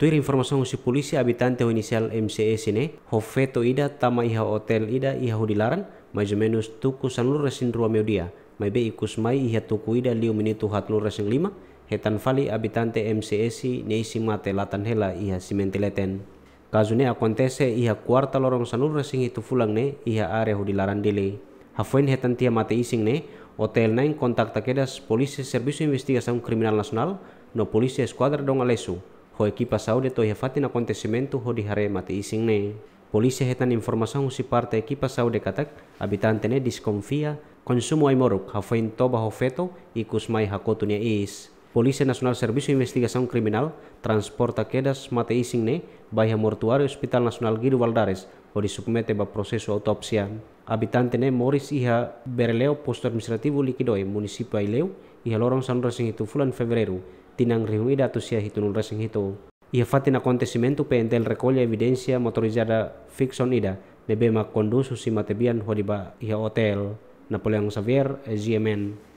Tuir informasi si polisi habitante inisial MCS e ini, hofeto ida tama iha hotel ida iha hudilaran, maju menus tuku sanur resing rua dia, mai be ikus mai iha tuku ida liu menitu hat lur lima, hetan fali habitante MCS e ne isi mate latan hela iha simentileten. Kazune ne iha kuarta lorong sanur resing itu fulang ne iha are hudilaran dilaran Hafuin hetan tia mate ising ne, hotel nain kontak takedas polisi servis investigasi kriminal nasional no polisi esquadra dong alesu, ho ekipa Saudi to hefatin acontecimento ho di hare mati ising ne. hetan informasi ho si parte ekipa Saudi katak, abitante ne diskonfia konsumo ai moruk, ha toba ho feto mai cusmai hakotunya is. Polisi nasional Servisu Investigasaun kriminal transporta kedas mati ising ne, baia Hospital nasional Guido Valdares, di submete ba prosesu autopsia. abitante ne Morris iha Berleo posto administrativo likidoi munisipa Ileu iha lorong San itu fulan Februari. Tinang reunida hitunul hitunulrasing hito. Ia Ihafatin akontesimento pe entel recolha evidencia motorizada fiction ida nebema conduso si matebian hodiba iha hotel. Napoleon Xavier, eh, GMN.